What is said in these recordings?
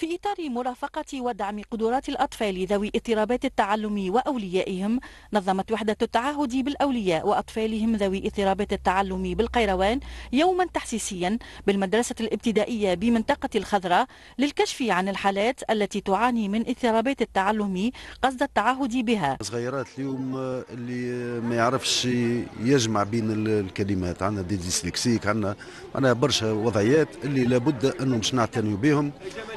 في إطار مرافقة ودعم قدرات الأطفال ذوي اضطرابات التعلم وأوليائهم نظمت وحدة التعهد بالأولياء وأطفالهم ذوي اضطرابات التعلم بالقيروان يوما تحسيسيا بالمدرسة الابتدائية بمنطقة الخضراء للكشف عن الحالات التي تعاني من اضطرابات التعلم قصد التعهد بها صغيرات اليوم اللي ما يعرفش يجمع بين الكلمات عندنا ديسلكسيك عندنا برشا وضعيات اللي لابد أنه مش نعتني بهم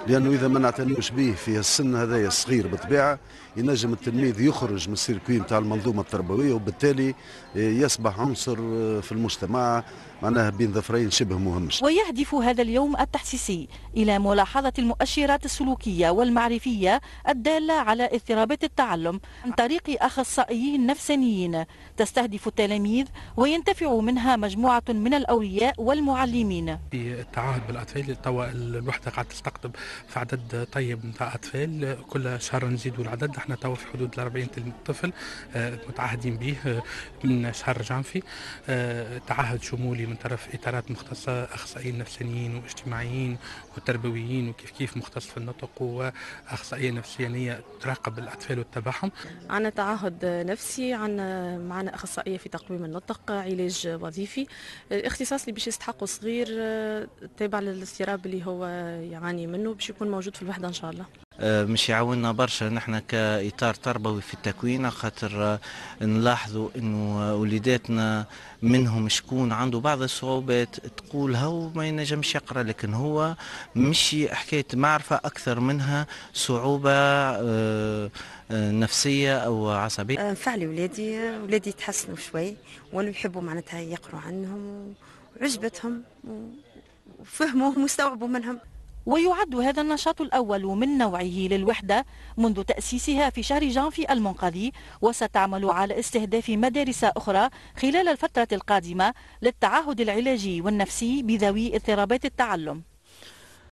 لانه اذا ما نعتنيوش به في السن هذايا الصغير بالطبيعه ينجم التلميذ يخرج من السيركوي نتاع المنظومه التربويه وبالتالي آه، يصبح عنصر آه، في المجتمع معناها بين ظفرين شبه مهمش ويهدف هذا اليوم التحسيسي الى ملاحظه المؤشرات السلوكيه والمعرفيه الداله على اضطرابات التعلم عن طريق اخصائيين نفسانيين تستهدف التلاميذ وينتفع منها مجموعه من الاولياء والمعلمين التعاهد بالاطفال توا الوحده قاعده تستقطب في عدد طيب نتاع اطفال كل شهر نزيدوا العدد احنا توا في حدود ال 40 طيب طفل آه، متعهدين به آه، من شهر جانفي آه، تعهد شمولي من طرف اطارات مختصه اخصائيين نفسانيين واجتماعيين وتربويين وكيف كيف مختص في النطق واخصائيه نفسانيه تراقب الاطفال وتتبعهم. عندنا تعهد نفسي عندنا معنا اخصائيه في تقويم النطق علاج وظيفي الاختصاص اللي باش يستحقه صغير تابع للاضطراب اللي هو يعاني منه باش يكون موجود في الوحده ان شاء الله آه، مش يعاوننا برشا نحن كاطار تربوي في التكوين خاطر آه، نلاحظوا انه وليداتنا منهم شكون عنده بعض الصعوبات تقول هو ما ينجمش يقرا لكن هو مش حكايه معرفه اكثر منها صعوبه آه، نفسيه او عصبيه فعلي ولادي ولادي تحسنوا شوي وانه يحبوا معناتها يقروا عنهم وعجبتهم وفهموهم واستوعبوا منهم ويعد هذا النشاط الأول من نوعه للوحدة منذ تأسيسها في شهر جانفي المنقضي وستعمل على استهداف مدارس أخرى خلال الفترة القادمة للتعهد العلاجي والنفسي بذوي اضطرابات التعلم